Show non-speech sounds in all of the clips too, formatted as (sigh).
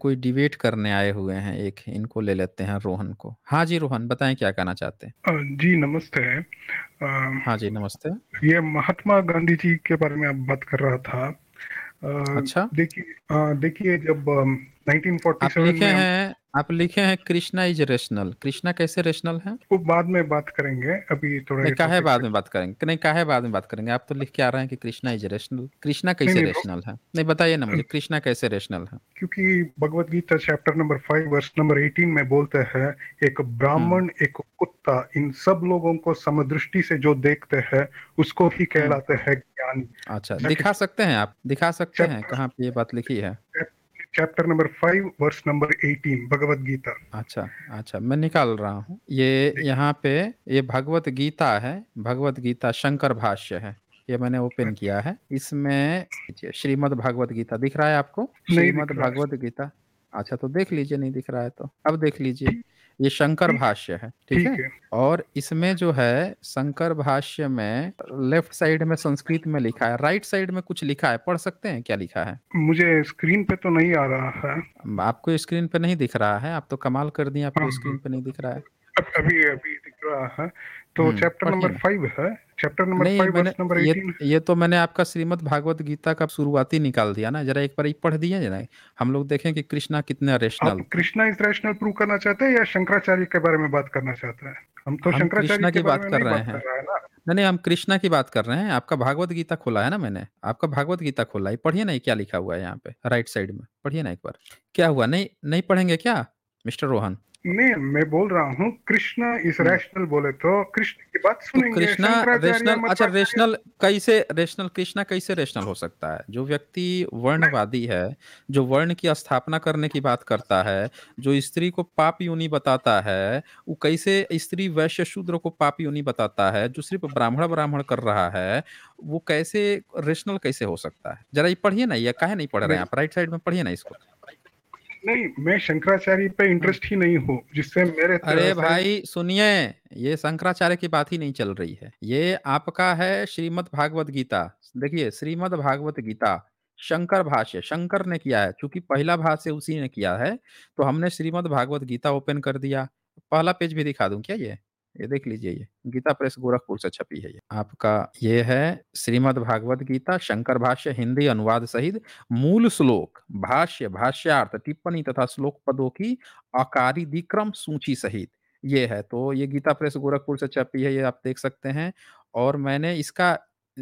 कोई डिबेट करने आए हुए हैं एक इनको ले लेते हैं रोहन को हाँ जी रोहन बताएं क्या कहना चाहते हैं जी नमस्ते हाँ जी नमस्ते ये महात्मा गांधी जी के बारे में आप बात कर रहा था अच्छा देखिए देखिए जब अ, आप 1947 लिखे में हम- हैं आप लिखे हैं कृष्णा इज रेशनल कृष्णा कैसे रेशनल है वो बाद में बात करेंगे अभी थोड़ा काहे बाद में बात करेंगे नहीं काहे बाद में बात करेंगे आप तो लिख के आ रहे हैं कि कृष्णा इज रेशनल कृष्णा कैसे नहीं, रेशनल है नहीं बताइए ना मुझे कृष्णा कैसे रेशनल है क्योंकि Bhagavad Gita chapter number five verse number eighteen में बोलते हैं एक ब्राह्मण हम्म। एक कुत्ता इन सब लोगों को समदृष्टि से जो देखते हैं उसको ही हम्म। कहलाते हैं ज्ञानी अच्छा दिखा सकते हैं आप दिखा सकते हैं कहाँ पे ये बात लिखी है chapter number five verse number eighteen Bhagavad Gita अच्छा अच्छा मैं निकाल रहा हूँ ये यहाँ पे ये भगवत गीता है भगवत गीता शंकर भाष्य है ये मैंने ओपन अच्छा। किया है इसमें श्रीमद भगवत गीता दिख रहा है आपको श्रीमद भगवत गीता अच्छा तो देख लीजिए नहीं दिख रहा है तो अब देख लीजिए ये शंकर भाष्य है ठीक है? और इसमें जो है शंकर भाष्य में लेफ्ट साइड में संस्कृत में लिखा है राइट साइड में कुछ लिखा है पढ़ सकते हैं क्या लिखा है मुझे स्क्रीन पे तो नहीं आ रहा है आपको स्क्रीन पे नहीं दिख रहा है आप तो कमाल कर दिए आपको हाँ, हाँ। स्क्रीन पे नहीं दिख रहा है अभी अभी दिख रहा है तो हम्म, चैप्टर नंबर फाइव है चैप्टर नंबर नहीं मैंने नंबर ये ये तो मैंने आपका श्रीमद भागवत गीता का शुरुआती निकाल दिया ना जरा एक बार पढ़ दिया जरा हम लोग देखें कि कृष्णा कितने rational Krishna is rational prove करना चाहते हैं या शंकराचार्य के बारे में बात करना चाहते हैं हम तो शंकराचार्य की बात कर रहे हैं नहीं नहीं हम कृष्णा की बात कर रहे हैं आपका भागवत गीता खोला है ना मैंने आपका भागवत गीता खोला है पढ़िए ना क्या लिखा हुआ है यहाँ पे राइट साइड में पढ़िए ना एक बार क्या हुआ नहीं नहीं पढ़ेंगे क्या मिस्टर रोहन नहीं मैं बोल रहा हूँ कृष्ण इस रेशनल हम्म। बोले तो कृष्ण की बात तो सुनेंगे तो कृष्णा रेशनल अच्छा रेशनल कैसे रेशनल कृष्णा कैसे रेशनल हो सकता है जो व्यक्ति वर्णवादी है जो वर्ण की स्थापना करने की बात करता है जो स्त्री को पाप योनि बताता है वो कैसे स्त्री वैश्य शूद्र को पाप योनि बताता है जो सिर्फ ब्राह्मण ब्राह्मण कर रहा है वो कैसे रेशनल कैसे हो सकता है जरा ये पढ़िए ना ये काहे नहीं पढ़ रहे हैं आप राइट साइड में पढ़िए ना इसको नहीं मैं शंकराचार्य पे इंटरेस्ट ही नहीं हूँ जिससे मेरे अरे भाई सुनिए ये शंकराचार्य की बात ही नहीं चल रही है ये आपका है श्रीमद भागवत गीता देखिए श्रीमद भागवत गीता शंकर भाष्य शंकर ने किया है क्योंकि पहला भाष्य उसी ने किया है तो हमने श्रीमद भागवत गीता ओपन कर दिया पहला पेज भी दिखा दूं क्या ये ये देख लीजिए ये गीता प्रेस गोरखपुर से छपी है ये आपका ये है श्रीमद् भागवत गीता शंकर भाष्य हिंदी अनुवाद सहित मूल श्लोक भाष्य भाष्यार्थ टिप्पणी तथा श्लोक पदों की अकारिदिक्रम सूची सहित ये है तो ये गीता प्रेस गोरखपुर से छपी है ये आप देख सकते हैं और मैंने इसका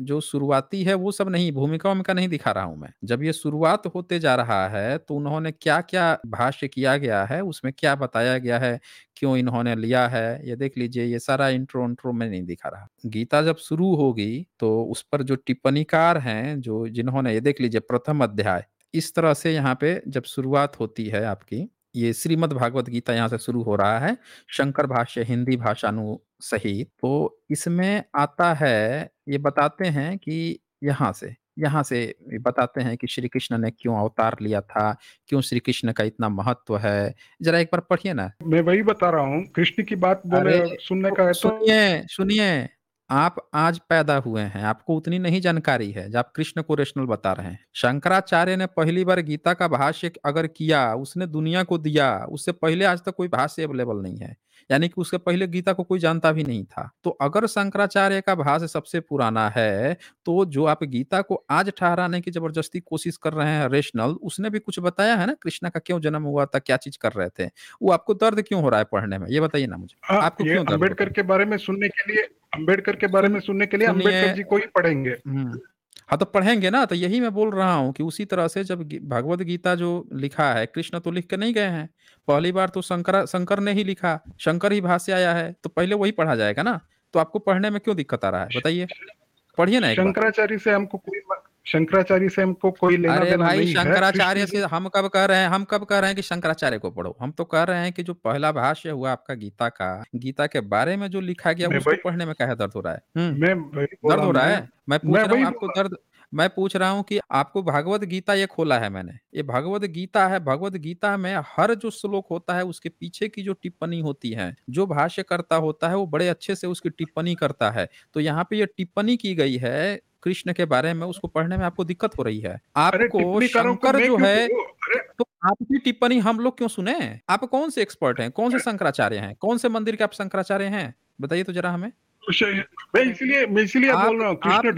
जो शुरुआती है वो सब नहीं भूमिका वूमिका नहीं दिखा रहा हूं मैं जब ये शुरुआत होते जा रहा है तो उन्होंने क्या क्या भाष्य किया गया है उसमें क्या बताया गया है क्यों इन्होंने लिया है ये देख लीजिए ये सारा इंट्रो इंट्रो में नहीं दिखा रहा गीता जब शुरू होगी तो उस पर जो टिप्पणीकार हैं जो जिन्होंने ये देख लीजिए प्रथम अध्याय इस तरह से यहाँ पे जब शुरुआत होती है आपकी ये श्रीमद भागवत गीता यहाँ से शुरू हो रहा है शंकर भाष्य हिंदी भाषानु सही, तो इसमें आता है ये बताते हैं कि यहाँ से यहाँ से बताते हैं कि श्री कृष्ण ने क्यों अवतार लिया था, क्यों श्री कृष्ण का इतना महत्व है। ज़रा एक बार पढ़िए ना। मैं वही बता रहा हूँ, कृष्ण की बात बोले सुनने का तो सुनिए, सुनिए। आप आज पैदा हुए हैं, आपको उतनी नहीं जानकारी है, जब आप कृष्ण को रेशनल बता रहे हैं। शंकराचार्य ने पहली बार गीता का भाष्य अगर किया, उसने दुनिया को दिया, उससे पहले आज तक कोई भाष्य अवेलेबल नहीं है। यानी कि उसके पहले गीता को कोई जानता भी नहीं था तो अगर शंकराचार्य का भाष सबसे पुराना है तो जो आप गीता को आज ठहराने की जबरदस्ती कोशिश कर रहे हैं रेशनल उसने भी कुछ बताया है ना कृष्णा का क्यों जन्म हुआ था क्या चीज कर रहे थे वो आपको दर्द क्यों हो रहा है पढ़ने में ये बताइए ना मुझे आ, हाँ, आपको क्यों अम्बेडकर के बारे में सुनने के लिए अम्बेडकर के बारे में सुनने के लिए अम्बेडकर जी को ही पढ़ेंगे हम्म। हाँ तो पढ़ेंगे ना तो यही मैं बोल रहा हूँ कि उसी तरह से जब भगवद गीता जो लिखा है कृष्ण तो लिख के नहीं गए हैं पहली बार तो शंकर शंकर ने ही लिखा शंकर ही भाष्य आया है तो पहले वही पढ़ा जाएगा ना तो आपको पढ़ने में क्यों दिक्कत आ रहा है बताइए पढ़िए ना शंकराचार्य से हमको कोई शंकराचार्य से हमको कोई लेना अरे देना भाई नहीं शंकराचार्य से हम कब कह रहे हैं हम कब कह रहे हैं कि शंकराचार्य को पढ़ो हम तो कह रहे हैं कि जो पहला भाष्य हुआ आपका गीता का गीता के बारे में जो लिखा गया उसको पढ़ने में क्या दर्द हो रहा है हम्म। मैं दर्द हो रहा है मैं पूछ रहा हूँ आपको दर्द मैं पूछ रहा हूँ कि आपको भगवत गीता ये खोला है मैंने ये भगवत गीता है भगवत गीता में हर जो श्लोक होता है उसके पीछे की जो टिप्पणी होती है जो भाष्य करता होता है वो बड़े अच्छे से उसकी टिप्पणी करता है तो यहाँ पे ये टिप्पणी की गई है कृष्ण के बारे में उसको पढ़ने में आपको दिक्कत हो रही है आपको शंकर तो जो है तो आपकी टिप्पणी हम लोग क्यों सुने आप कौन से एक्सपर्ट हैं कौन से शंकराचार्य हैं कौन से मंदिर के आप शंकराचार्य हैं बताइए तो जरा हमें किस मंदिर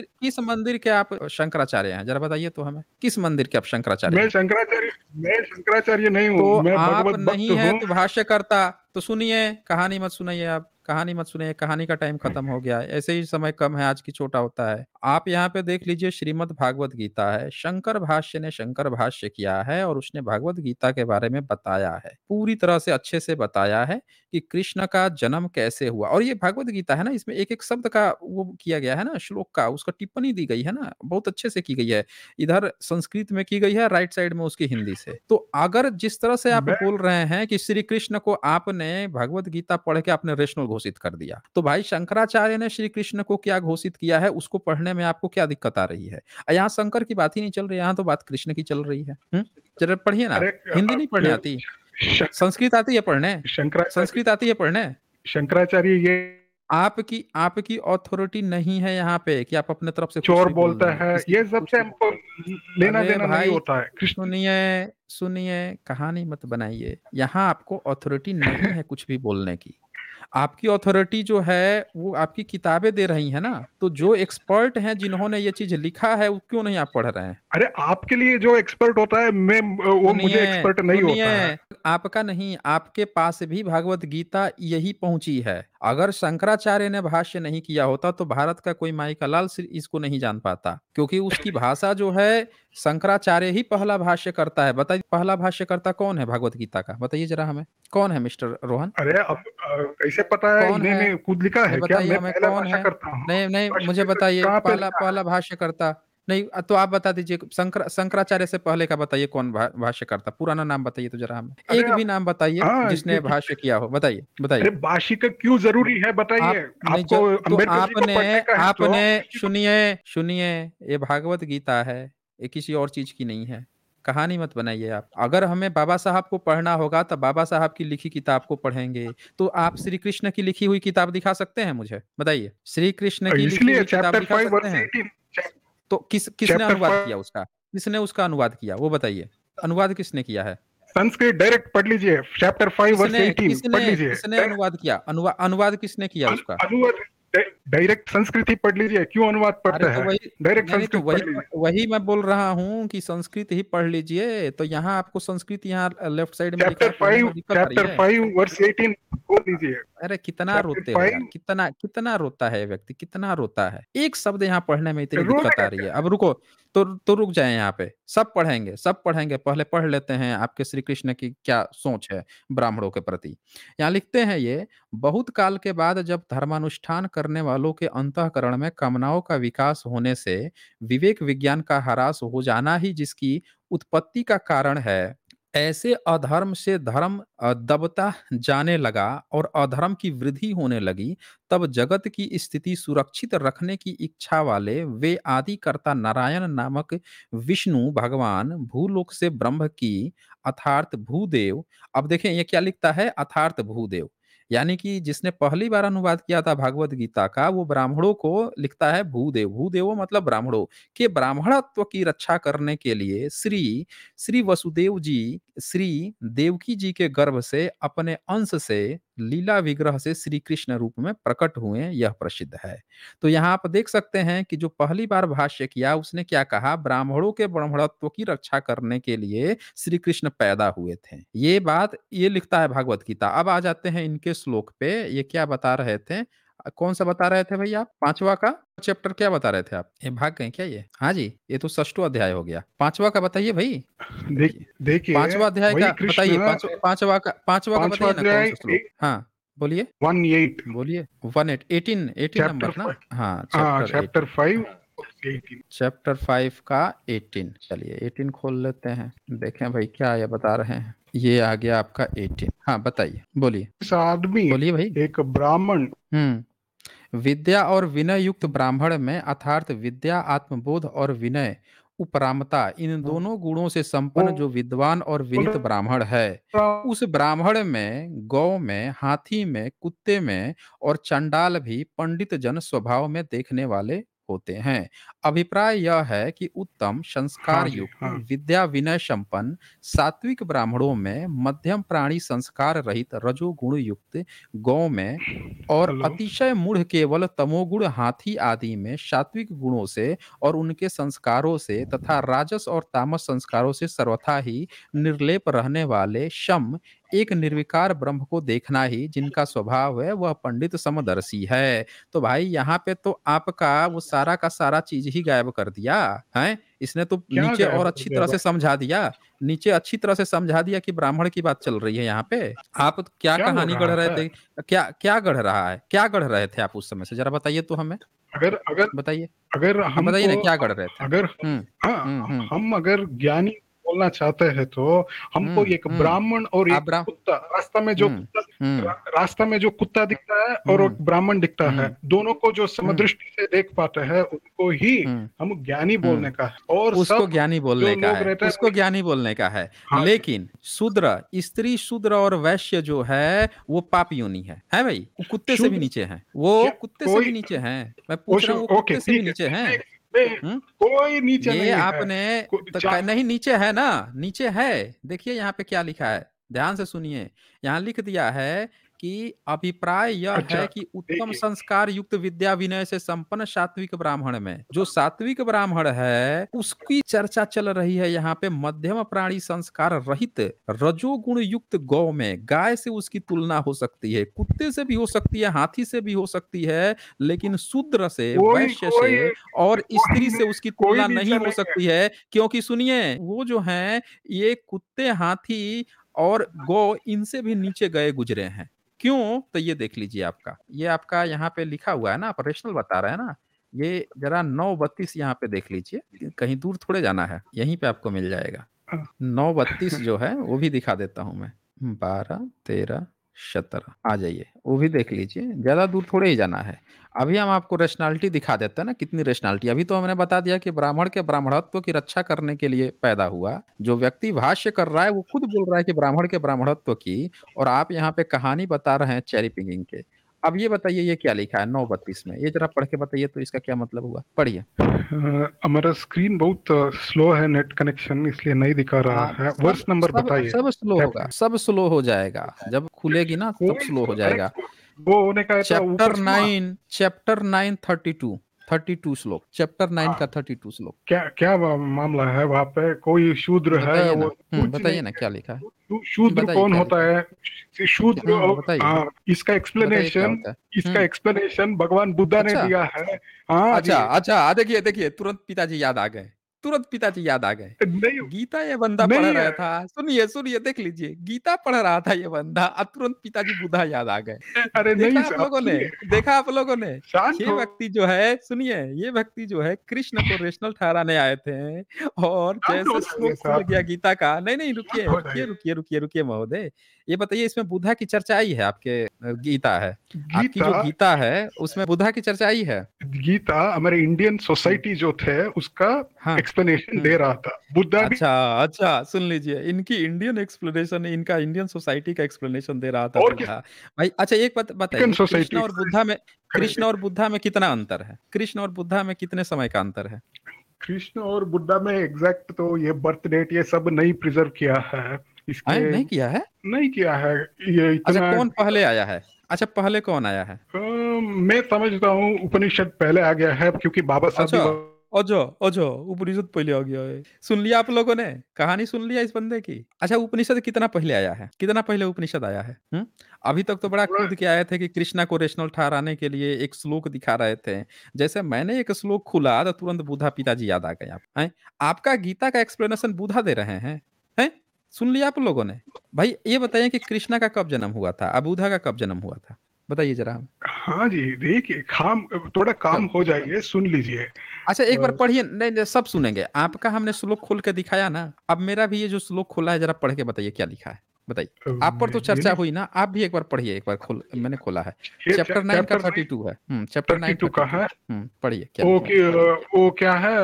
किस मंदिर के आप शंकराचार्य हैं जरा बताइए तो हमें किस मंदिर के आप शंकराचार्य मैं शंकराचार्य मैं शंकराचार्य नहीं हूँ तो आप नहीं है तो भाष्यकर्ता तो सुनिए कहानी मत सुनाइए आप कहानी मत सुने कहानी का टाइम हम्म, खत्म हो हम्म। गया है, ऐसे ही समय कम है, आज की छोटा होता है। आप यहाँ पे देख लीजिए श्रीमद भागवत गीता है शंकर भाष्य ने शंकर भाष्य किया है और उसने भागवत गीता के बारे में बताया है पूरी तरह से अच्छे से बताया है कि कृष्ण का जन्म कैसे हुआ और ये भागवत गीता है ना इसमें एक एक शब्द का वो किया गया है ना श्लोक का उसका टिप्पणी दी गई है ना बहुत अच्छे से की गई है इधर संस्कृत में की गई है राइट साइड में उसकी हिंदी से तो अगर जिस तरह से आप बोल रहे हैं कि श्री कृष्ण को आपने भगवत गीता पढ़ के आपने रेशनल घोषित कर दिया तो भाई शंकराचार्य ने श्री कृष्ण को क्या घोषित किया है उसको पढ़ने करने में आपको क्या दिक्कत आ रही है यहाँ शंकर की बात ही नहीं चल रही यहाँ तो बात कृष्ण की चल रही है जरा हम्म? पढ़िए ना हिंदी नहीं पढ़ने आती संस्कृत आती है पढ़ने संस्कृत आती है पढ़ने शंकराचार्य ये आपकी आपकी ऑथोरिटी नहीं है यहाँ पे कि आप अपने तरफ से चोर बोलता है ये सबसे हमको लेना देना नहीं होता है सुनिए सुनिए कहानी मत बनाइए यहाँ आपको ऑथोरिटी नहीं है कुछ भी बोलने की आपकी अथॉरिटी जो है वो आपकी किताबें दे रही है ना तो जो एक्सपर्ट हैं जिन्होंने ये चीज लिखा है वो क्यों नहीं आप पढ़ रहे हैं अरे आपके लिए जो एक्सपर्ट होता है मैं वो मुझे एक्सपर्ट नहीं होता है आपका नहीं आपके पास भी भागवत गीता यही पहुंची है अगर शंकराचार्य ने भाष्य नहीं किया होता तो भारत का कोई माइकालाल इसको नहीं जान पाता क्योंकि उसकी (laughs) भाषा जो है शंकराचार्य ही पहला भाष्य करता है बताइए पहला भाष्य करता कौन है भगवत गीता का बताइए जरा हमें कौन है मिस्टर रोहन अरे अब कैसे पता है कौन है खुद लिखा है बताइए हमें कौन है नहीं नहीं मुझे बताइए पहला पहला भाष्य करता नहीं तो आप बता दीजिए शंकराचार्य से पहले का बताइए कौन भाष्य करता पुराना नाम बताइए तो जरा हमें। एक भी नाम बताइए हाँ, जिसने भाष्य किया हो, बताइए, बताइए। क्यों जरूरी है बताइए? आप आपको तो आपने तो आपने सुनिए सुनिए ये भागवत गीता है, ये किसी और चीज की नहीं है। कहानी मत बनाइए आप। अगर हमें बाबा साहब को पढ़ना होगा तो बाबा साहब की लिखी किताब को पढ़ेंगे। तो आप श्री कृष्ण की लिखी हुई किताब दिखा सकते हैं मुझे? बताइए, श्री कृष्ण की लिखी हुई किताब दिखा सकते हैं? तो किस किसने अनुवाद किया उसका किसने उसका अनुवाद किया वो बताइए अनुवाद किसने किया है संस्कृत डायरेक्ट पढ़ लीजिए चैप्टर फाइव वर्स एटीन पढ़ लीजिए किसने अनुवाद किया अनुवाद अनुवाद किसने किया उसका अनुवाद डायरेक्ट संस्कृत ही पढ़ लीजिए क्यों अनुवाद पढ़ते तो हैं डायरेक्ट संस्कृत तो वही वही मैं बोल रहा हूँ कि संस्कृत ही पढ़ लीजिए तो यहाँ आपको संस्कृत यहाँ लेफ्ट साइड में chapter five chapter five verse eighteen दीजिए अरे कितना रोते कितना कितना रोता है व्यक्ति कितना रोता है एक शब्द यहाँ पढ़ने में इतनी दिक्कत आ रही है अब रुको तो तो रुक जाए यहाँ पे, सब पढ़ेंगे सब पढ़ेंगे, पहले पढ़ लेते हैं आपके श्री कृष्ण की क्या सोच है ब्राह्मणों के प्रति। यहाँ लिखते हैं ये, बहुत काल के बाद जब धर्मानुष्ठान करने वालों के अंतकरण में कामनाओं का विकास होने से विवेक विज्ञान का ह्रास हो जाना ही जिसकी उत्पत्ति का कारण है ऐसे अधर्म से धर्म दबता जाने लगा और अधर्म की वृद्धि होने लगी, तब जगत की स्थिति सुरक्षित रखने की इच्छा वाले वे आदिकर्ता नारायण नामक विष्णु भगवान भूलोक से ब्रह्म की अथार्थ भूदेव अब देखें ये क्या लिखता है अथार्थ भूदेव यानी कि जिसने पहली बार अनुवाद किया था भागवत गीता का वो ब्राह्मणों को लिखता है भूदेव भूदेवो मतलब ब्राह्मणों के ब्राह्मणत्व की रक्षा करने के लिए श्री श्री वसुदेव जी श्री देवकी जी के गर्भ से अपने अंश से लीला विग्रह से श्री कृष्ण रूप में प्रकट हुए यह प्रसिद्ध है तो यहाँ आप देख सकते हैं कि जो पहली बार भाष्य किया उसने क्या कहा ब्राह्मणों के ब्रह्मणत्व की रक्षा करने के लिए श्री कृष्ण पैदा हुए थे ये बात ये लिखता है भागवत गीता अब आ जाते हैं इनके श्लोक पे ये क्या बता रहे थे कौन सा बता रहे थे भाई आप पांचवा का चैप्टर क्या बता रहे थे आप ये भाग गए क्या ये हाँ जी ये तो षष्टो अध्याय हो गया पांचवा का बताइए भाई देखिए पांचवा अध्याय का बताइए पांचवा का पांचवा का बताइए हाँ बोलिए वन एट बोलिए one eight eighteen eighteen number ना हाँ चैप्टर फाइव चैप्टर फाइव का एटीन चलिए एटीन खोल लेते हैं देखें भाई क्या ये बता रहे हैं ये आ गया आपका एटीन हाँ बताइए बोलिए आदमी बोलिए भाई एक ब्राह्मण हम्म। विद्या और विनय युक्त ब्राह्मण में अर्थात विद्या आत्मबोध और विनय उपरामता इन हाँ। दोनों गुणों से संपन्न तो जो विद्वान और विनित तो ब्राह्मण है तो उस ब्राह्मण में गौ में हाथी में कुत्ते में और चंडाल भी पंडित जन स्वभाव में देखने वाले होते हैं अभिप्राय यह है कि उत्तम संस्कार हाँ युक्त हाँ विद्या विनय संपन्न सात्विक ब्राह्मणों में मध्यम प्राणी संस्कार रहित रजोगुण युक्त गौ में और अतिशय मूढ़ केवल तमोगुण हाथी आदि में सात्विक गुणों से और उनके संस्कारों से तथा राजस और तामस संस्कारों से सर्वथा ही निर्लेप रहने वाले शम एक निर्विकार ब्रह्म को देखना ही जिनका स्वभाव है वह पंडित समदर्शी है तो भाई यहाँ पे तो आपका वो सारा का सारा चीज ही गायब कर दिया है इसने तो नीचे और अच्छी तरह से समझा दिया नीचे अच्छी तरह से समझा दिया कि ब्राह्मण की बात चल रही है यहाँ पे आप क्या, क्या कहानी गढ़ रहे थे क्या क्या गढ़ रहा है क्या गढ़ रहे थे आप उस समय से जरा बताइए तो हमें अगर अगर बताइए अगर हम बताइए ना क्या गढ़ रहे थे अगर हम्म, हाँ, हम्म, हम्म। हम अगर ज्ञानी बोलना चाहते हैं तो हमको हम्म, एक हम्म। ब्राह्मण और एक कुत्ता रास्ता में जो हम्म, रास्ता में जो कुत्ता दिखता है और ब्राह्मण दिखता है दोनों को जो समदृष्टि से देख पाते हैं उनको ही हम ज्ञानी बोलने का है और उसको ज्ञानी बोलने का है उसको ज्ञानी बोलने का है लेकिन शूद्र स्त्री शूद्र और वैश्य जो है वो पाप योनि है है भाई कुत्ते से भी नीचे है वो कुत्ते से भी नीचे है मैं पूछ रहा हूँ कुत्ते से भी नीचे है हम्म? कोई नीचे ये नहीं आपने तो नहीं नीचे है ना नीचे है देखिए यहाँ पे क्या लिखा है ध्यान से सुनिए यहाँ लिख दिया है कि अभिप्राय यह अच्छा है कि उत्तम संस्कार युक्त विद्या विनय से संपन्न सात्विक ब्राह्मण में जो सात्विक ब्राह्मण है उसकी चर्चा चल रही है यहाँ पे मध्यम प्राणी संस्कार रहित रजोगुण युक्त गौ में गाय से उसकी तुलना हो सकती है कुत्ते से भी हो सकती है हाथी से भी हो सकती है लेकिन शूद्र से वैश्य से और स्त्री से उसकी तुलना नहीं हो सकती है क्योंकि सुनिए वो जो है ये कुत्ते हाथी और गौ इनसे भी नीचे गए गुजरे हैं क्यों तो ये देख लीजिए आपका ये आपका यहाँ पे लिखा हुआ है ना ऑपरेशनल बता रहा है ना ये जरा नौ बत्तीस यहाँ पे देख लीजिए कहीं दूर थोड़े जाना है यहीं पे आपको मिल जाएगा हाँ। नौ बत्तीस जो है वो भी दिखा देता हूँ मैं बारह तेरह सत्रह आ जाइए वो भी देख लीजिए ज़्यादा दूर थोड़े ही जाना है अभी हम आपको रेशनैलिटी दिखा देते हैं ना कितनी रेशनैलिटी अभी तो हमने बता दिया कि ब्राह्मण के ब्राह्मणत्व की रक्षा करने के लिए पैदा हुआ जो व्यक्ति भाष्य कर रहा है वो खुद बोल रहा है कि ब्राह्मण के ब्राह्मणत्व की और आप यहाँ पे कहानी बता रहे हैं चेरी पिंगिंग के अब ये बताइए ये क्या लिखा है नौ बत्तीस में ये जरा पढ़ के बताइए तो इसका क्या मतलब हुआ पढ़िए हमारा स्क्रीन बहुत स्लो है नेट कनेक्शन इसलिए नहीं दिखा रहा आ, हाँ, है वर्ष नंबर बताइए सब स्लो होगा सब स्लो हो जाएगा जब खुलेगी ना सब स्लो हो जाएगा वो होने का chapter nine chapter nine thirty two thirty two श्लोक चैप्टर नाइन हाँ। का थर्टी टू श्लोक क्या क्या मामला है वहाँ पे कोई शूद्र है वो हम्म, बताइए ना क्या लिखा है शूद्र कौन होता है शूद्र हाँ, हाँ, इसका एक्सप्लेनेशन इसका एक्सप्लेनेशन हम्म। भगवान बुद्धा ने अच्छा। दिया है अच्छा अच्छा देखिए देखिए तुरंत पिताजी याद आ गए तुरंत पिताजी याद आ गए गीता ये बंदा पढ़ रहा था सुनिए सुनिए देख लीजिए गीता पढ़ रहा था ये बंदा अब तुरंत पिताजी बुधा याद आ गए अरे देखा नहीं आप लोगों ने देखा आप लोगों ने ये व्यक्ति जो है सुनिए ये व्यक्ति जो है कृष्ण को रेशनल ठहराने आए थे और जैसे गया गीता का नहीं नहीं रुकिए रुकिए रुकिए रुकिए महोदय ये बताइए इसमें बुद्धा की चर्चा आई है आपके गीता है गीता, आपकी जो गीता है उसमें बुद्धा की चर्चा आई है गीता हमारे इंडियन सोसाइटी हम्म। जो थे उसका हाँ, एक्सप्लेनेशन हम्म। दे रहा था बुद्धा अच्छा अच्छा सुन लीजिए इनकी इंडियन एक्सप्लेनेशन इनका इंडियन सोसाइटी का एक्सप्लेनेशन दे रहा था और भाई अच्छा एक बात बताइए कृष्ण और बुद्धा में कृष्ण और बुद्धा में कितना अंतर है कृष्ण और बुद्धा में कितने समय का अंतर है कृष्ण और बुद्धा में एग्जैक्ट तो ये बर्थ डेट ये सब नहीं प्रिजर्व किया है नहीं किया है नहीं किया है ये अच्छा इतना कौन पहले आया है अच्छा पहले कौन आया है अ, मैं समझता हूँ उपनिषद पहले आ गया है क्योंकि बाबा अच्छा ओजो ओजो उपनिषद पहले आ गया है सुन लिया आप लोगों ने कहानी सुन लिया इस बंदे की अच्छा उपनिषद कितना पहले आया है कितना पहले उपनिषद आया है हुँ? हम्म? अभी तक तो बड़ा खुद के आए थे कि कृष्णा को रेशनल ठहराने के लिए एक श्लोक दिखा रहे थे जैसे मैंने एक श्लोक खुला तो तुरंत बुधा पिताजी याद आ गए आप आपका गीता का एक्सप्लेनेशन बुधा दे रहे हैं सुन लिया आप लोगों ने भाई ये बताइए कि कृष्णा का कब जन्म हुआ था अबूधा का कब जन्म हुआ था बताइए जरा हाँ जी देखिए काम थोड़ा काम हो जाइए सुन लीजिए अच्छा एक बार पढ़िए नहीं, नहीं सब सुनेंगे आपका हमने श्लोक खोल के दिखाया ना अब मेरा भी ये जो श्लोक खोला है जरा पढ़ के बताइए क्या लिखा है बताइए आप पर तो चर्चा हुई ना आप भी एक बार पढ़िए एक बार खोल मैंने खोला है चैप्टर नाइन का थर्टी टू है चैप्टर नाइन टू का है हम्म, पढ़िए क्या वो वो क्या है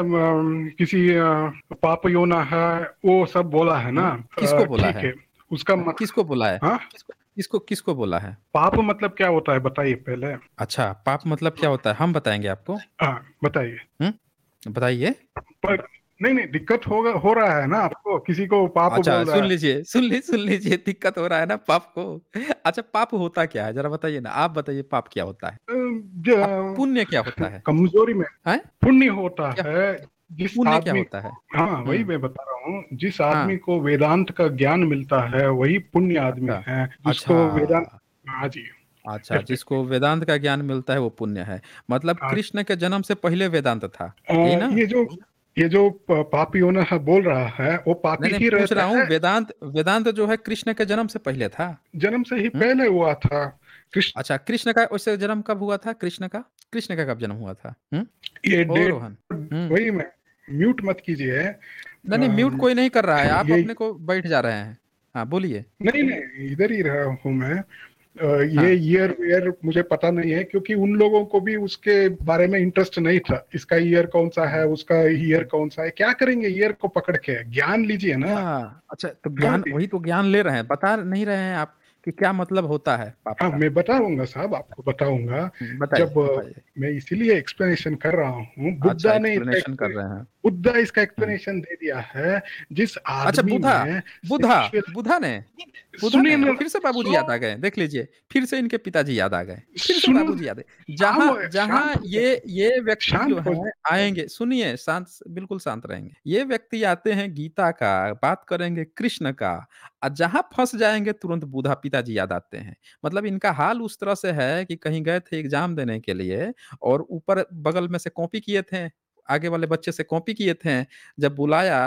किसी पाप योना है वो सब बोला है ना हम्म, किसको बोला है उसका हाँ? मत... किसको बोला है किसको किसको बोला है पाप मतलब क्या होता है बताइए पहले अच्छा पाप मतलब क्या होता है हम बताएंगे आपको हाँ, बताइए हम्म, बताइए नहीं नहीं दिक्कत हो हो रहा है ना आपको किसी को पाप अच्छा, सुन लीजिए सुन ली सुन लीजिए दिक्कत हो रहा है ना पाप को अच्छा पाप होता क्या है जरा बताइए ना आप बताइए पाप क्या होता है पुण्य क्या होता है कमजोरी में पुण्य होता है जिस पुण्य क्या होता है हाँ वही हम्म। मैं बता रहा हूँ जिस हाँ। आदमी को वेदांत का ज्ञान मिलता है वही पुण्य अच्छा। आदमी है जिसको अच्छा। वेदांत हाँ जी अच्छा जिसको वेदांत का ज्ञान मिलता है वो पुण्य है मतलब हाँ। कृष्ण के जन्म से पहले वेदांत था ना ये जो ये जो पापी होना है बोल रहा है वो पापी ही रहता रहा हूं, है वेदांत वेदांत जो है कृष्ण के जन्म से पहले था जन्म से ही हम्म? पहले हुआ था कृष्ण अच्छा कृष्ण का उससे जन्म कब हुआ था कृष्ण का कृष्ण का कब जन्म हुआ था हम्म? ये हम्म। वही मैं म्यूट मत कीजिए नहीं नहीं म्यूट कोई नहीं कर रहा है आप अपने को बैठ जा रहे हैं हाँ बोलिए नहीं नहीं इधर ही रहा हूँ मैं ये ईयर हाँ। वेयर मुझे पता नहीं है क्योंकि उन लोगों को भी उसके बारे में इंटरेस्ट नहीं था इसका ईयर कौन सा है उसका ईयर कौन सा है क्या करेंगे ईयर को पकड़ के ज्ञान लीजिए ना हाँ, अच्छा तो हाँ ज्ञान वही तो ज्ञान ले रहे हैं बता नहीं रहे हैं आप कि क्या मतलब होता है हाँ मैं बताऊंगा साहब आपको बताऊंगा जब मैं इसीलिए एक्सप्लेनेशन कर रहा हूँ अच्छा, बुद्धा ने कर रहे हैं बुद्धा इसका एक्सप्लेनेशन दे दिया है जिस अच्छा, आदमी अच्छा बुधा बुधा बुधा ने सुनिए ना फिर से बाबूजी याद आ गए देख लीजिए फिर से इनके पिताजी याद आ गए फिर से बाबूजी याद जहाँ जहाँ ये ये व्यक्ति जो है आएंगे सुनिए शांत बिल्कुल शांत रहेंगे ये व्यक्ति आते हैं गीता का बात करेंगे कृष्ण का और जहाँ फंस जाएंगे तुरंत बुधा पिताजी याद आते हैं मतलब इनका हाल उस तरह से है कि कहीं गए थे एग्जाम देने के लिए और ऊपर बगल में से कॉपी किए थे आगे वाले बच्चे से कॉपी किए थे जब बुलाया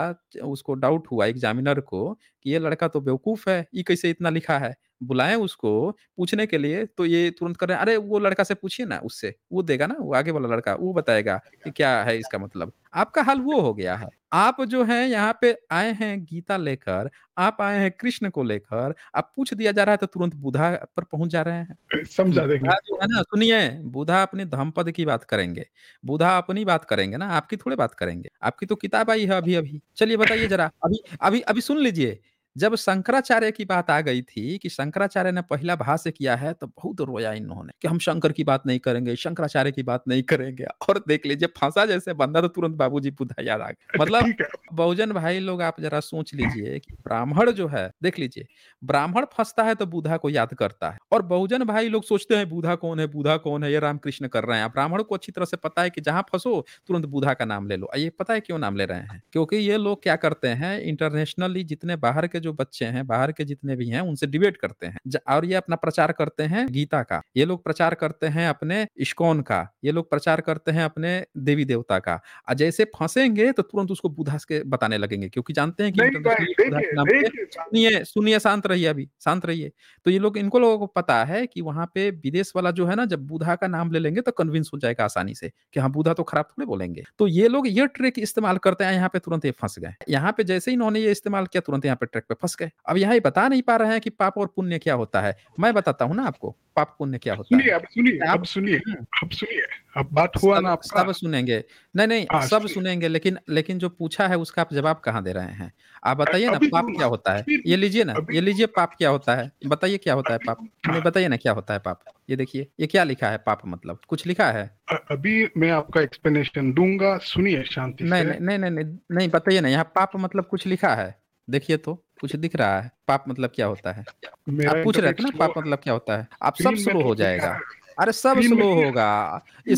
उसको डाउट हुआ एग्जामिनर को कि ये लड़का तो बेवकूफ़ है ये कैसे इतना लिखा है बुलाएं उसको पूछने के लिए, तो ये तुरंत कर रहे हैं, "अरे! वो लड़का से पूछिए ना उससे, वो देगा ना, वो आगे वाला लड़का, वो बताएगा कि क्या है इसका मतलब।" आपका हाल वो हो गया है। आप जो है यहाँ पे आए हैं गीता लेकर, आप आए हैं कृष्ण को लेकर, आप पूछ दिया जा रहा है तो तुरंत बुधा पर पहुंच जा रहे हैं। समझा देंगे। ना सुनिए, बुधा अपने धर्मपद की बात करेंगे, बुधा अपनी बात करेंगे ना, आपकी थोड़े बात करेंगे। आपकी तो किताब आई है अभी-अभी। चलिए बताइए ज़रा, अभी अभी अभी सुन लीजिए जब शंकराचार्य की बात आ गई थी कि शंकराचार्य ने पहला भाष्य किया है तो बहुत रोया इन्होंने कि हम शंकर की बात नहीं करेंगे शंकराचार्य की बात नहीं करेंगे और देख लीजिए फंसा जैसे बंदा तो तुरंत बाबूजी बुद्धा याद आ गया (laughs) मतलब बहुजन भाई लोग आप जरा सोच लीजिए कि ब्राह्मण जो है देख लीजिए ब्राह्मण फंसता है तो बुधा को याद करता है और बहुजन भाई लोग सोचते हैं बुधा कौन है बुधा कौन है ये रामकृष्ण कर रहे हैं ब्राह्मण को अच्छी तरह से पता है कि जहां फंसो तुरंत बुधा का नाम ले लो ये पता है क्यों नाम ले रहे हैं क्योंकि ये लोग क्या करते हैं इंटरनेशनली जितने बाहर के जो बच्चे हैं बाहर के जितने भी हैं उनसे डिबेट करते हैं और ये अपना प्रचार करते हैं गीता का ये लोग प्रचार करते हैं अपने इश्कोन का ये लोग प्रचार करते हैं अपने देवी देवता का और जैसे फंसेंगे तो तुरंत उसको बुधास के बताने लगेंगे क्योंकि जानते हैं कि सुनिए सुनिए शांत रहिए अभी शांत रहिए तो ये लोग इनको लोगों को पता है कि वहां पे विदेश वाला जो है ना जब बुधा का नाम ले लेंगे तो कन्विंस हो जाएगा आसानी से कि हाँ बुधा तो खराब थोड़े बोलेंगे तो ये लोग ये ट्रिक इस्तेमाल करते हैं यहाँ पे तुरंत ये फंस गए यहाँ पे जैसे ही इन्होंने ये इस्तेमाल किया तुरंत यहाँ पे ट्रैक पे फंस गए अब यहाँ बता नहीं पा रहे हैं कि पाप और पुण्य क्या होता है मैं बताता हूँ ना आपको पाप पुण्य क्या होता है अब सुनिए अब सुनिए हम्म। अब सुनिए अब बात हुआ ना आपका सब सुनेंगे नहीं नहीं हाँ, सब सुनेंगे लेकिन लेकिन जो पूछा है उसका आप जवाब कहाँ दे रहे हैं आप बताइए ना पाप तो क्या होता है ये लीजिए ना ये तो लीजिए पाप क्या होता है बताइए क्या होता है पाप तो बताइए ना क्या होता है पाप ये देखिए ये क्या लिखा है पाप मतलब कुछ लिखा है अभी मैं आपका एक्सप्लेनेशन दूंगा सुनिए शांति नहीं नहीं नहीं नहीं बताइए ना यहाँ पाप मतलब कुछ लिखा है देखिए तो कुछ दिख रहा है पाप मतलब क्या होता है अच्छा, आप पूछ रहे थे ना पाप मतलब क्या होता है आप सब स्लो हो जाएगा अरे सब स्लो होगा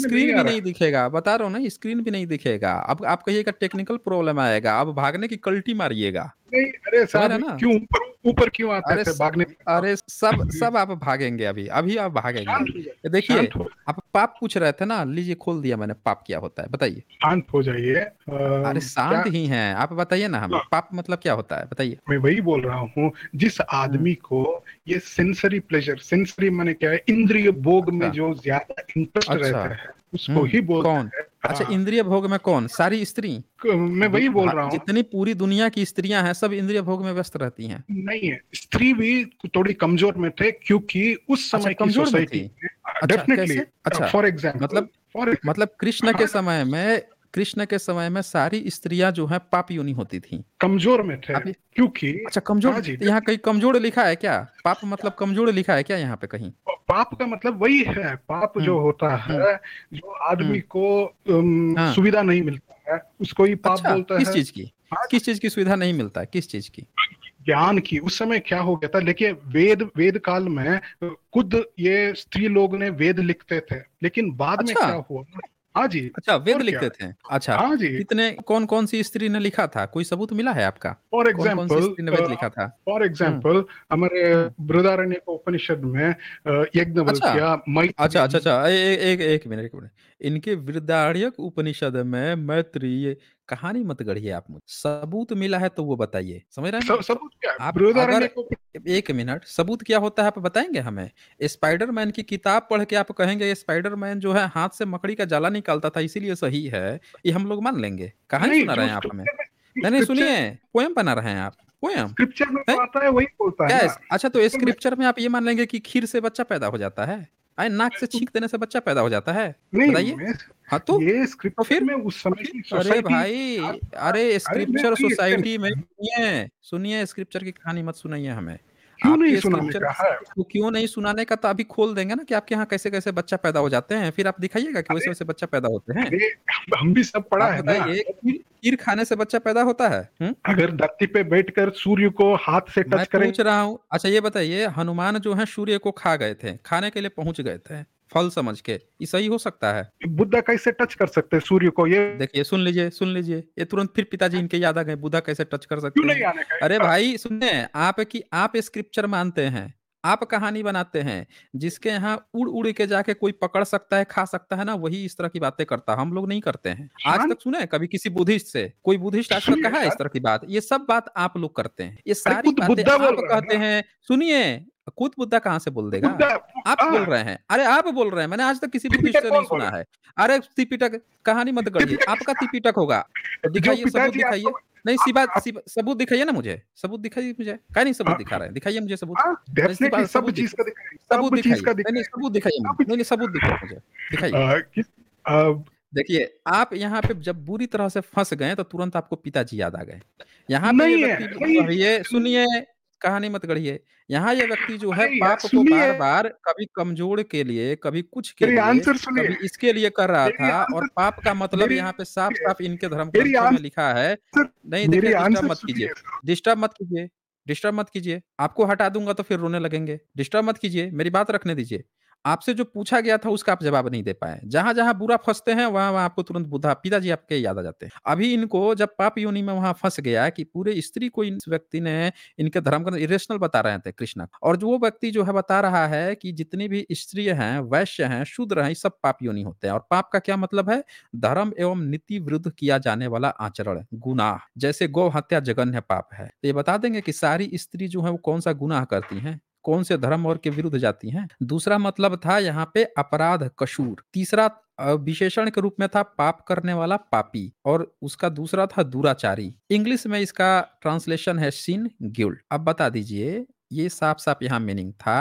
स्क्रीन भी नहीं दिखेगा बता रहा हूँ ना स्क्रीन भी नहीं दिखेगा अब आप कहिएगा टेक्निकल प्रॉब्लम आएगा अब भागने की कल्टी मारिएगा नहीं अरे क्यों ऊपर ऊपर क्यों अरे भागने अरे सब (laughs) सब आप भागेंगे अभी अभी आप भागेंगे देखिए आप पाप पूछ रहे थे ना लीजिए खोल दिया मैंने पाप क्या होता है बताइए शांत हो जाइए अरे शांत ही है आप बताइए ना हमें हाँ। पाप मतलब क्या होता है बताइए मैं वही बोल रहा हूँ जिस आदमी हम्म। को ये सेंसरी प्लेजर सेंसरी मैंने क्या है इंद्रिय भोग में अच्छा। जो ज्यादा इंटरेस्ट अच्छा। रहता है उसको हम्म, ही बोल कौन अच्छा हाँ। इंद्रिय भोग में कौन सारी स्त्री मैं वही बोल रहा हूँ जितनी पूरी दुनिया की स्त्रियां हैं सब इंद्रिय भोग में व्यस्त रहती हैं नहीं है स्त्री भी थोड़ी कमजोर में थे क्योंकि उस अच्छा, समय अच्छा, कमजोर सोसाइटी डेफिनेटली अच्छा फॉर अच्छा, एग्जाम्पल मतलब मतलब कृष्ण के हाँ। समय में कृष्ण के समय में सारी स्त्रियां जो है पाप यूनि होती थी कमजोर में थे क्योंकि अच्छा कमजोर हाँ यहाँ कहीं कमजोर लिखा है क्या पाप मतलब कमजोर लिखा है क्या यहाँ पे कहीं पाप का मतलब वही है पाप हम्म, जो होता है हम्म, जो आदमी हम्म। को हाँ। सुविधा नहीं मिलता है उसको ही पाप अच्छा, बोलता किस है चीज की हाँ किस चीज की सुविधा नहीं मिलता है किस चीज की ज्ञान की उस समय क्या हो गया था लेकिन वेद वेद काल में खुद ये स्त्री लोग ने वेद लिखते थे लेकिन बाद अच्छा, में क्या हुआ हाँ जी अच्छा वेद लिखते थे अच्छा हाँ जी इतने कौन कौन सी स्त्री ने लिखा था कोई सबूत मिला है आपका फॉर एग्जाम्पल वेद uh, लिखा था फॉर एग्जाम्पल हम्म। हमारे बृदारण्य उपनिषद में uh, यज्ञ अच्छा।, अच्छा, अच्छा अच्छा एक मिनट एक मिनट इनके वृदारण्यक उपनिषद में मैत्री कहानी मत गढ़िए आप मुझे सबूत मिला है तो वो बताइए समझ रहे हैं आप अगर एक मिनट सबूत क्या होता है आप बताएंगे हमें स्पाइडरमैन की किताब पढ़ के आप कहेंगे स्पाइडरमैन जो है हाथ से मकड़ी का जाला निकालता था इसीलिए सही है ये हम लोग मान लेंगे कहानी सुना रहे हैं आप हमें नहीं नहीं सुनिए पोएम बना रहे हैं आप पोएम स्क्रिप्चर में आता है वही बोलता है अच्छा तो स्क्रिप्चर तो में आप ये मान लेंगे कि खीर से बच्चा पैदा हो जाता है अरे नाक से तो छींक देने से बच्चा पैदा हो जाता है बताइए हाँ तो ये स्क्रिप्ट फिर में उस समय की अरे भाई अरे स्क्रिप्चर तो सोसाइटी में सुनिए सुनिए स्क्रिप्चर की कहानी मत सुनाइए हमें क्यों नहीं सुनाने का है तो क्यों नहीं सुनाने का तो अभी खोल देंगे ना कि आपके यहाँ कैसे कैसे बच्चा पैदा हो जाते हैं फिर आप दिखाइएगा कि वैसे वैसे बच्चा पैदा होते हैं हम भी सब पढ़ा है ना खीर खाने से बच्चा पैदा होता है हुँ? अगर धरती पे बैठकर सूर्य को हाथ से टच करें पूछ रहा हूँ अच्छा ये बताइए हनुमान जो है सूर्य को खा गए थे खाने के लिए पहुंच गए थे फल समझ के ये सही हो सकता है बुद्धा कैसे टच कर सकते हैं सूर्य को ये देखिए सुन लीजिए सुन लीजिए ये तुरंत फिर पिताजी इनके याद आ गए बुद्धा कैसे टच कर सकते हैं अरे भाई सुनने आप की आप स्क्रिप्चर मानते हैं आप कहानी बनाते हैं जिसके यहाँ उड़ उड़ के जाके कोई पकड़ सकता है खा सकता है ना वही इस तरह की बातें करता हम लोग नहीं करते हैं आज तक सुने कभी किसी बुद्धिस्ट से कोई बुद्धिस्ट आज तक कहा है इस तरह की बात ये सब बात आप लोग करते हैं ये सारी बातें आप कहते हैं सुनिए कूद बुद्धा कहाँ से बोल देगा आप आ, हाँ। बोल रहे हैं अरे आप बोल रहे हैं मैंने आज तक किसी भी से नहीं सुना है अरे तिपिटक कहानी मत गढ़िए आपका तिपिटक होगा दिखाइए सबूत दिखाइए नहीं सीबा सबूत दिखाइए ना मुझे सबूत दिखाइए मुझे क्या नहीं सबूत दिखा रहे हैं दिखाइए मुझे सबूत सबूत दिखाइए सबूत दिखाइए सबूत दिखाइए नहीं नहीं सबूत दिखाइए मुझे दिखाइए देखिए आप यहाँ पे जब बुरी तरह से फंस गए तो तुरंत आपको पिताजी याद आ गए यहाँ पे सुनिए कहानी मत गढ़िए यहाँ ये व्यक्ति जो है पाप को बार बार कभी कमजोर के लिए कभी कुछ के लिए आंसर कभी इसके लिए कर रहा था और पाप का मतलब यहाँ पे साफ साफ इनके धर्म मेरी में लिखा है नहीं देखिए डिस्टर्ब मत कीजिए डिस्टर्ब मत कीजिए डिस्टर्ब मत कीजिए आपको हटा दूंगा तो फिर रोने लगेंगे डिस्टर्ब मत कीजिए मेरी बात रखने दीजिए आपसे जो पूछा गया था उसका आप जवाब नहीं दे पाए जहां जहां बुरा फंसते हैं वहां वहां आपको तुरंत बुद्धा पिताजी आपके याद आ जाते हैं अभी इनको जब पाप योनि में वहां फंस गया कि पूरे स्त्री को इन व्यक्ति ने इनके धर्म का इरेशनल बता रहे थे कृष्णा और जो वो व्यक्ति जो है बता रहा है कि जितनी भी स्त्री है वैश्य है शूद्र है सब पाप योनि होते हैं और पाप का क्या मतलब है धर्म एवं नीति विरुद्ध किया जाने वाला आचरण गुनाह जैसे गौ हत्या जघन्य पाप है तो ये बता देंगे कि सारी स्त्री जो है वो कौन सा गुनाह करती है कौन से धर्म और के विरुद्ध जाती हैं दूसरा मतलब था यहाँ पे अपराध कशूर तीसरा विशेषण के रूप में था पाप करने वाला पापी और उसका दूसरा था दुराचारी इंग्लिश में इसका ट्रांसलेशन है सिन गिल्ड अब बता दीजिए ये साफ-साफ यहाँ मीनिंग था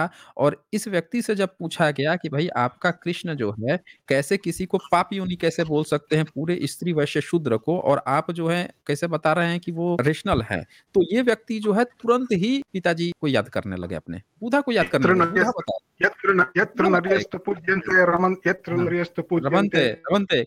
और इस व्यक्ति से जब पूछा गया कि भाई आपका कृष्ण जो है, कैसे किसी को पाप योनि कैसे बोल सकते हैं पूरे स्त्री, वैश्य, शूद्र को और आप जो है कैसे बता रहे हैं कि वो रेशनल है। तो ये व्यक्ति जो है तुरंत ही पिताजी को याद करने लगे अपने, बुधा को याद करने लगे, हाँ।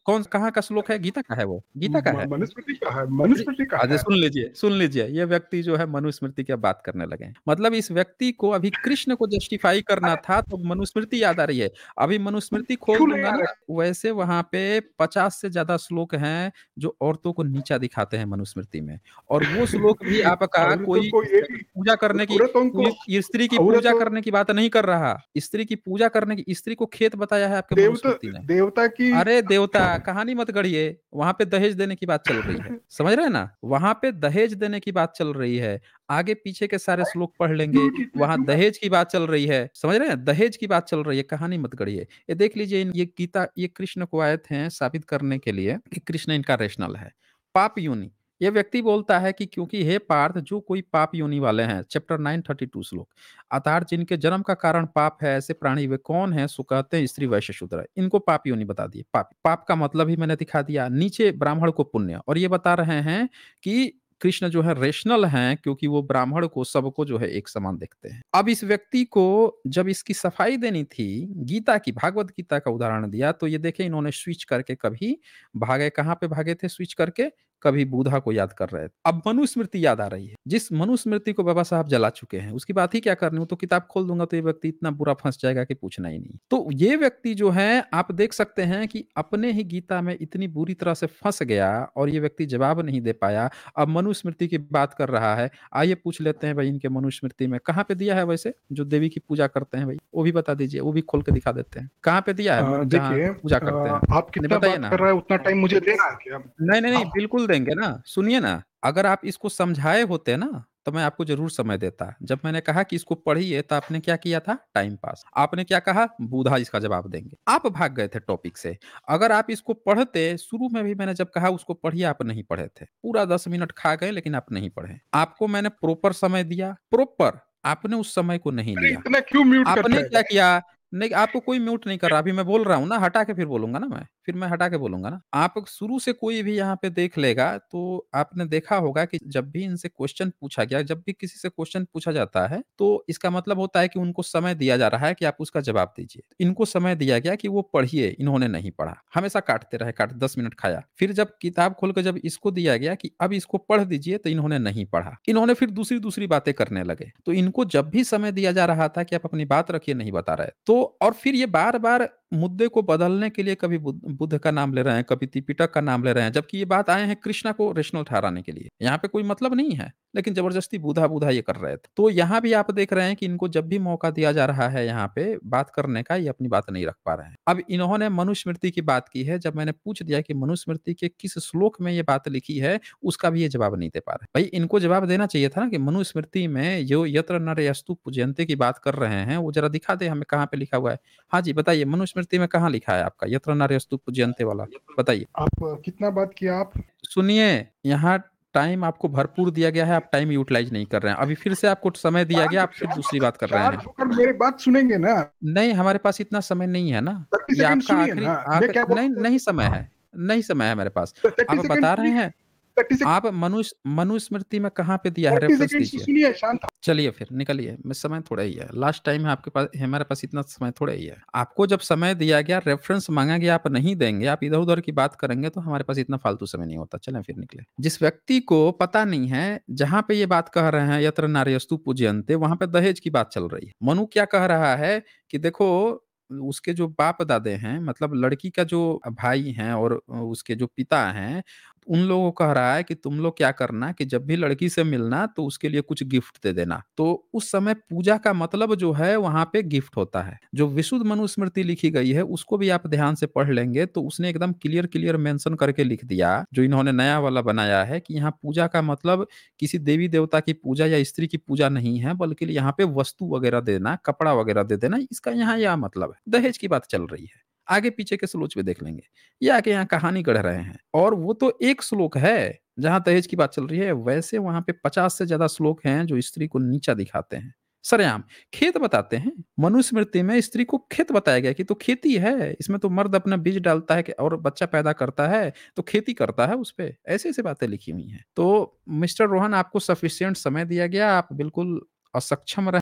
कौन कहाँ का श्लोक है? गीता का है वो, गीता का है। मनुस्मृति का है मनुस्मृति का है। सुन लीजिए, सुन लीजिए, ये व्यक्ति जो है मनुस्मृति की बात करने लगे। मतलब इस व्यक्ति को अभी कृष्ण को जस्टिफाई करना था तो मनुस्मृति याद आ रही है अभी मनुस्मृति खोल दूंगा ना वैसे वहां पे पचास से ज्यादा श्लोक हैं जो औरतों को नीचा दिखाते हैं मनुस्मृति में और वो श्लोक भी (laughs) आपका कोई पूजा करने की स्त्री की पूजा करने की बात नहीं कर रहा स्त्री की पूजा करने की स्त्री को खेत बताया है आपके मनुस्मृति ने देवता की अरे देवता कहानी मत गढ़िए वहां पे दहेज देने की बात चल रही है (laughs) समझ रहे ना वहां पे दहेज देने की बात चल रही है आगे पीछे के सारे श्लोक पढ़ लेंगे आगे वहाँ दहेज की बात चल रही है समझ रहे हैं दहेज की बात चल रही है कहानी मत गढ़िए ये देख लीजिए ये गीता ये कृष्ण को आए थे साबित करने के लिए कि कृष्ण इनका रेशनल है पाप योनि ये व्यक्ति बोलता है कि क्योंकि हे पार्थ जो कोई पाप योनि वाले हैं चैप्टर नाइन थर्टी टू श्लोक अतार जिनके जन्म का कारण पाप है ऐसे प्राणी वे कौन है सो कहते हैं स्त्री वैश्य शूद्र इनको पाप योनि बता दिए पाप पाप का मतलब ही मैंने दिखा दिया नीचे ब्राह्मण को पुण्य और ये बता रहे हैं कि कृष्ण जो है रेशनल हैं क्योंकि वो ब्राह्मण को सबको जो है एक समान देखते हैं अब इस व्यक्ति को जब इसकी सफाई देनी थी गीता की भागवत गीता का उदाहरण दिया तो ये देखे इन्होंने स्विच करके कभी भागे कहाँ पे भागे थे स्विच करके कभी बुधा को याद कर रहे थे अब मनुस्मृति याद आ रही है जिस मनुस्मृति को बाबा साहब जला चुके हैं उसकी बात ही क्या करनी हो तो किताब खोल दूंगा तो ये व्यक्ति इतना बुरा फंस जाएगा कि पूछना ही नहीं तो ये व्यक्ति जो है आप देख सकते हैं कि अपने ही गीता में इतनी बुरी तरह से फंस गया और ये व्यक्ति जवाब नहीं दे पाया अब मनुस्मृति की बात कर रहा है आइए पूछ लेते हैं भाई इनके मनुस्मृति में कहाँ पे दिया है वैसे जो देवी की पूजा करते हैं भाई वो भी बता दीजिए वो भी खोल के दिखा देते हैं कहाँ पे दिया है पूजा करते हैं आप कितना बताइए ना उतना टाइम मुझे देना नहीं नहीं बिल्कुल देंगे ना, सुनिए ना, अगर आप इसको समझाए होते ना, तो मैं आपको ज़रूर समय देता। जब मैंने कहा कि इसको पढ़िए तो आपने क्या किया था? Time pass. आपने क्या कहा? बूढ़ा इसका जवाब देंगे। आप भाग गए थे टॉपिक से। अगर आप इसको पढ़ते, शुरू में भी मैंने जब कहा उसको पढ़िए आप नहीं पढ़े थे। पूरा दस मिनट खा गए लेकिन आप नहीं पढ़े। आपको मैंने प्रॉपर समय दिया, प्रॉपर आपने उस समय को नहीं लिया। क्यों म्यूट आपने क्या किया नहीं, आपको कोई म्यूट नहीं कर रहा। अभी मैं बोल रहा हूँ ना, हटा के फिर बोलूंगा ना मैं। फिर मैं हटा के बोलूंगा ना। आप शुरू से कोई भी यहाँ पे देख लेगा, तो आपने देखा होगा कि जब भी इनसे क्वेश्चन पूछा गया, जब भी किसी से क्वेश्चन पूछा जाता है, तो इसका मतलब होता है कि उनको समय दिया जा रहा है कि आप उसका जवाब दीजिए। इनको समय दिया गया कि वो पढ़िए, इन्होंने नहीं पढ़ा। हमेशा काटते रहे, काट दस मिनट खाया। फिर जब किताब खोल कर जब इसको दिया गया कि अब इसको पढ़ दीजिए, तो इन्होंने नहीं पढ़ा। इन्होंने फिर दूसरी-दूसरी बातें करने लगे। तो इनको जब भी समय दिया जा रहा था कि आप अपनी बात रखिए, नहीं बता रहे। तो और फिर ये बार बार मुद्दे को बदलने के लिए कभी बुद्ध का नाम ले रहे हैं, कभी त्रिपिटक का नाम ले रहे हैं, जबकि ये बात आए हैं कृष्णा को रेशनल ठहराने के लिए। यहाँ पे कोई मतलब नहीं है, लेकिन जबरदस्ती बुधा बुधा ये कर रहे थे। तो यहाँ भी आप देख रहे हैं कि इनको जब भी मौका दिया जा रहा है यहाँ पे बात करने का, ये अपनी बात नहीं रख पा रहे हैं। अब इन्होंने मनुस्मृति की बात की है, जब मैंने पूछ दिया कि मनुस्मृति के किस श्लोक में ये बात लिखी है, उसका भी ये जवाब नहीं दे पा रहे। भाई इनको जवाब देना चाहिए था ना कि मनुस्मृति में जो यत्र नरयस्तु पूजयन्ते की बात कर रहे हैं, वो ज़रा दिखा दे हमें कहाँ पे लिखा हुआ है। हाँ जी, बताइए मनुष्य स्मृति में कहा लिखा है आपका यत्र नार्यस्तु पूज्यंते वाला बताइए आप कितना बात किया आप सुनिए यहाँ टाइम आपको भरपूर दिया गया है आप टाइम यूटिलाइज नहीं कर रहे हैं अभी फिर से आपको समय दिया गया आप फिर दूसरी बात कर रहे हैं मेरी बात सुनेंगे ना नहीं हमारे पास इतना समय नहीं है ना ये आपका आखिरी नहीं नहीं समय है नहीं समय है मेरे पास तो आप बता रहे हैं आप मनुष्य मनुस्मृति में कहाँ पे दिया है सुनिए शांत चलिए फिर निकलिए मैं समय थोड़ा ही है लास्ट टाइम है आपके पास हमारे पास इतना समय थोड़ा ही है आपको जब समय दिया गया रेफरेंस मांगा गया आप नहीं देंगे आप इधर उधर की बात करेंगे तो हमारे पास इतना फालतू समय नहीं होता चले फिर निकले जिस व्यक्ति को पता नहीं है जहाँ पे ये बात कह रहे हैं यत्र नार्यस्तु पूजयंते वहां पे दहेज की बात चल रही है मनु क्या कह रहा है कि देखो उसके जो बाप दादे हैं मतलब लड़की का जो भाई हैं और उसके जो पिता हैं उन लोगों को कह रहा है कि तुम लोग क्या करना कि जब भी लड़की से मिलना तो उसके लिए कुछ गिफ्ट दे देना तो उस समय पूजा का मतलब जो है वहां पे गिफ्ट होता है जो विशुद्ध मनुस्मृति लिखी गई है उसको भी आप ध्यान से पढ़ लेंगे तो उसने एकदम क्लियर क्लियर मेंशन करके लिख दिया जो इन्होंने नया वाला बनाया है कि यहाँ पूजा का मतलब किसी देवी देवता की पूजा या स्त्री की पूजा नहीं है बल्कि यहाँ पे वस्तु वगैरह देना कपड़ा वगैरह दे देना इसका यहाँ यह मतलब है दहेज की बात चल रही है आगे पीछे के श्लोच में देख लेंगे ये आके यहाँ कहानी गढ़ रहे हैं और वो तो एक श्लोक है जहां दहेज की बात चल रही है वैसे वहां पे पचास से ज्यादा श्लोक हैं जो स्त्री को नीचा दिखाते हैं सरयाम खेत बताते हैं मनुष्य मृत्यु में स्त्री को खेत बताया गया कि तो खेती है इसमें तो मर्द अपना बीज डालता है और बच्चा पैदा करता है तो खेती करता है उस पर ऐसी ऐसी बातें लिखी हुई हैं तो मिस्टर रोहन आपको सफिशियंट समय दिया गया आप बिल्कुल असक्षम रहे